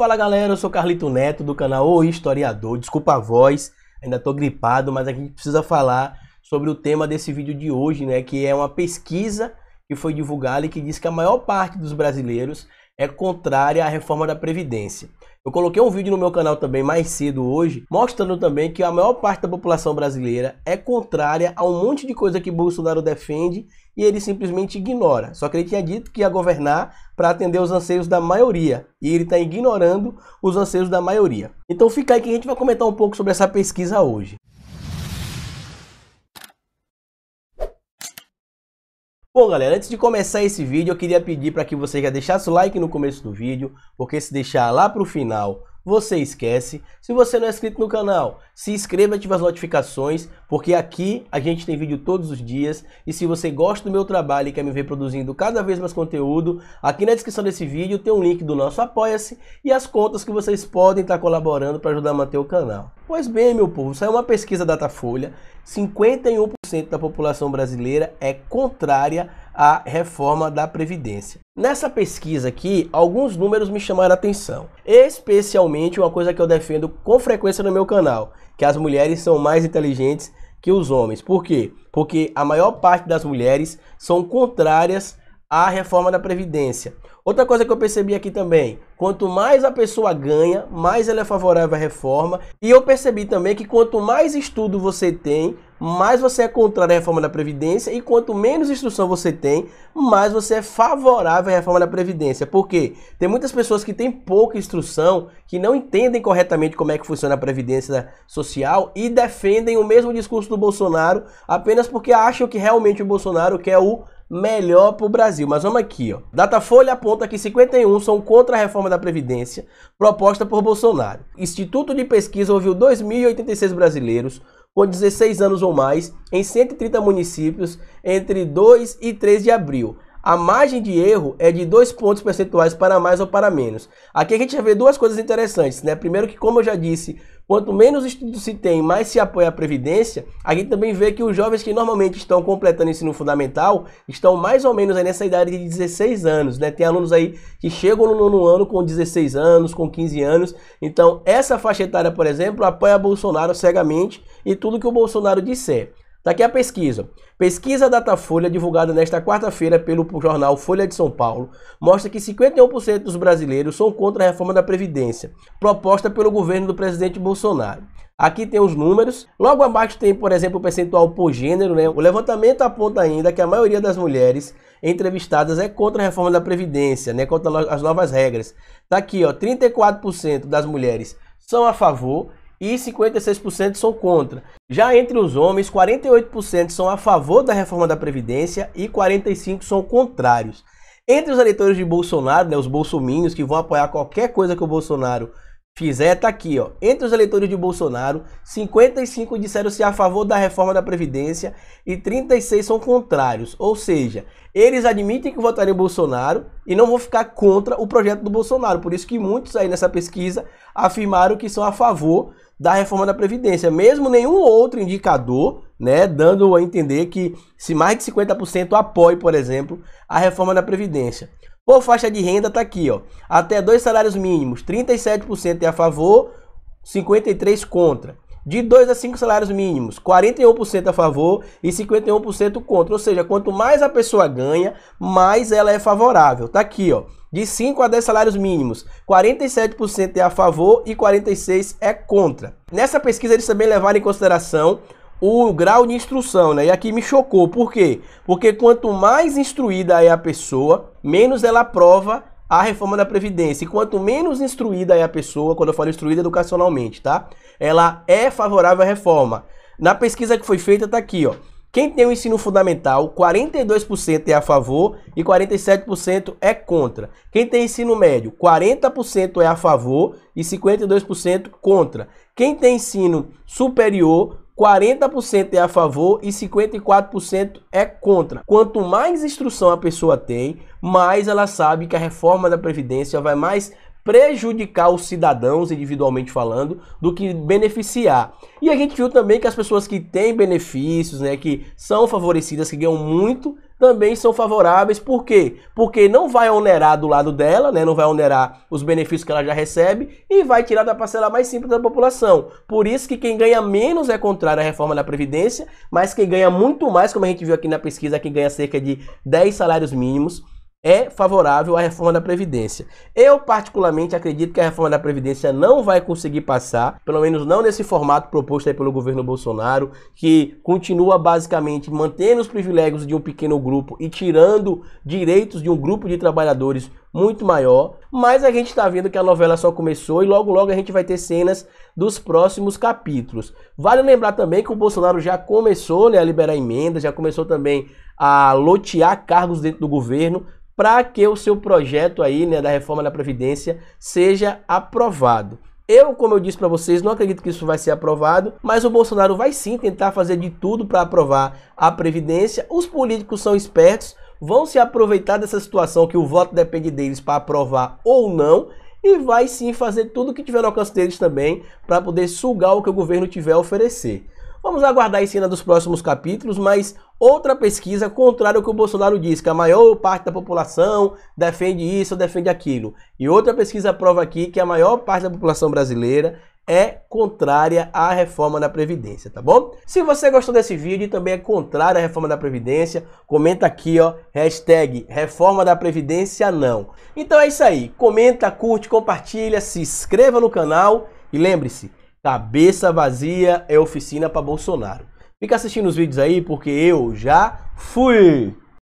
Fala galera, eu sou Carlito Neto do canal O Historiador. Desculpa a voz, ainda tô gripado, mas a gente precisa falar sobre o tema desse vídeo de hoje, né? Que é uma pesquisa que foi divulgada e que diz que a maior parte dos brasileiros é contrária à reforma da Previdência. Eu coloquei um vídeo no meu canal também mais cedo hoje, mostrando também que a maior parte da população brasileira é contrária a um monte de coisa que Bolsonaro defende e ele simplesmente ignora. Só que ele tinha dito que ia governar para atender os anseios da maioria e ele está ignorando os anseios da maioria. Então fica aí que a gente vai comentar um pouco sobre essa pesquisa hoje. Bom, galera, antes de começar esse vídeo, eu queria pedir para que você já deixasse o like no começo do vídeo, porque se deixar lá para o final você esquece. Se você não é inscrito no canal, se inscreva e ative as notificações, porque aqui a gente tem vídeo todos os dias. E se você gosta do meu trabalho e quer me ver produzindo cada vez mais conteúdo, aqui na descrição desse vídeo tem um link do nosso Apoia-se e as contas que vocês podem estar colaborando para ajudar a manter o canal. Pois bem, meu povo, saiu uma pesquisa da Datafolha, 51% da população brasileira é contrária a reforma da Previdência. Nessa pesquisa aqui, alguns números me chamaram a atenção, especialmente uma coisa que eu defendo com frequência no meu canal, que as mulheres são mais inteligentes que os homens. Por quê? Porque a maior parte das mulheres são contrárias à reforma da Previdência. Outra coisa que eu percebi aqui também, quanto mais a pessoa ganha, mais ela é favorável à reforma. E eu percebi também que quanto mais estudo você tem, mais você é contrário à reforma da Previdência e quanto menos instrução você tem, mais você é favorável à reforma da Previdência. Por quê? Tem muitas pessoas que têm pouca instrução, que não entendem corretamente como é que funciona a Previdência Social e defendem o mesmo discurso do Bolsonaro apenas porque acham que realmente o Bolsonaro quer o melhor para o Brasil. Mas vamos aqui, ó. Datafolha aponta que 51 são contra a reforma da Previdência proposta por Bolsonaro. Instituto de Pesquisa ouviu 2.086 brasileiros com 16 anos ou mais em 130 municípios entre 2 e 3 de abril a margem de erro é de 2 pontos percentuais para mais ou para menos. Aqui a gente já vê duas coisas interessantes, né? Primeiro que, como eu já disse, quanto menos estudos se tem, mais se apoia a previdência. A gente também vê que os jovens que normalmente estão completando ensino fundamental estão mais ou menos nessa idade de 16 anos, né? Tem alunos aí que chegam no nono ano com 16 anos, com 15 anos. Então, essa faixa etária, por exemplo, apoia Bolsonaro cegamente e tudo que o Bolsonaro disser. Está aqui a pesquisa. Pesquisa Datafolha, divulgada nesta quarta-feira pelo jornal Folha de São Paulo, mostra que 51% dos brasileiros são contra a reforma da Previdência, proposta pelo governo do presidente Bolsonaro. Aqui tem os números. Logo abaixo tem, por exemplo, o percentual por gênero. Né? O levantamento aponta ainda que a maioria das mulheres entrevistadas é contra a reforma da Previdência, né? contra as novas regras. Está aqui, ó, 34% das mulheres são a favor e 56% são contra. Já entre os homens, 48% são a favor da reforma da Previdência e 45% são contrários. Entre os eleitores de Bolsonaro, né, os bolsominions que vão apoiar qualquer coisa que o Bolsonaro fizer, tá aqui, ó. Entre os eleitores de Bolsonaro, 55 disseram se a favor da reforma da Previdência e 36 são contrários. Ou seja, eles admitem que votariam Bolsonaro e não vão ficar contra o projeto do Bolsonaro. Por isso que muitos aí nessa pesquisa afirmaram que são a favor da reforma da Previdência. Mesmo nenhum outro indicador, né, dando a entender que se mais de 50% apoia, por exemplo, a reforma da Previdência. Por faixa de renda tá aqui, ó. Até dois salários mínimos, 37% é a favor, 53 contra. De 2 a 5 salários mínimos, 41% a favor e 51% contra. Ou seja, quanto mais a pessoa ganha, mais ela é favorável. Tá aqui, ó. De 5 a 10 salários mínimos, 47% é a favor e 46 é contra. Nessa pesquisa eles também levaram em consideração o grau de instrução, né? E aqui me chocou, por quê? Porque quanto mais instruída é a pessoa, menos ela aprova a reforma da Previdência. E quanto menos instruída é a pessoa, quando eu falo instruída educacionalmente, tá? Ela é favorável à reforma. Na pesquisa que foi feita, tá aqui, ó. Quem tem o ensino fundamental, 42% é a favor e 47% é contra. Quem tem ensino médio, 40% é a favor e 52% contra. Quem tem ensino superior, 40% é a favor e 54% é contra. Quanto mais instrução a pessoa tem, mais ela sabe que a reforma da Previdência vai mais prejudicar os cidadãos, individualmente falando, do que beneficiar. E a gente viu também que as pessoas que têm benefícios, né, que são favorecidas, que ganham muito, também são favoráveis. Por quê? Porque não vai onerar do lado dela, né? Não vai onerar os benefícios que ela já recebe e vai tirar da parcela mais simples da população. Por isso que quem ganha menos é contrário à reforma da Previdência, mas quem ganha muito mais, como a gente viu aqui na pesquisa, quem ganha cerca de 10 salários mínimos, é favorável à reforma da Previdência. Eu, particularmente, acredito que a reforma da Previdência não vai conseguir passar, pelo menos não nesse formato proposto pelo governo Bolsonaro, que continua basicamente mantendo os privilégios de um pequeno grupo e tirando direitos de um grupo de trabalhadores muito maior, mas a gente está vendo que a novela só começou e logo logo a gente vai ter cenas dos próximos capítulos. Vale lembrar também que o Bolsonaro já começou né, a liberar emendas, já começou também a lotear cargos dentro do governo para que o seu projeto aí né, da reforma da Previdência seja aprovado. Eu, como eu disse para vocês, não acredito que isso vai ser aprovado, mas o Bolsonaro vai sim tentar fazer de tudo para aprovar a Previdência. Os políticos são espertos, vão se aproveitar dessa situação que o voto depende deles para aprovar ou não e vai sim fazer tudo o que tiver no alcance deles também para poder sugar o que o governo tiver a oferecer. Vamos aguardar a cena dos próximos capítulos, mas outra pesquisa, contrário ao que o Bolsonaro diz, que a maior parte da população defende isso, defende aquilo. E outra pesquisa prova aqui que a maior parte da população brasileira é contrária à reforma da Previdência, tá bom? Se você gostou desse vídeo e também é contrária à reforma da Previdência, comenta aqui, ó, hashtag reforma da Previdência não. Então é isso aí, comenta, curte, compartilha, se inscreva no canal e lembre-se, cabeça vazia é oficina para Bolsonaro. Fica assistindo os vídeos aí porque eu já fui!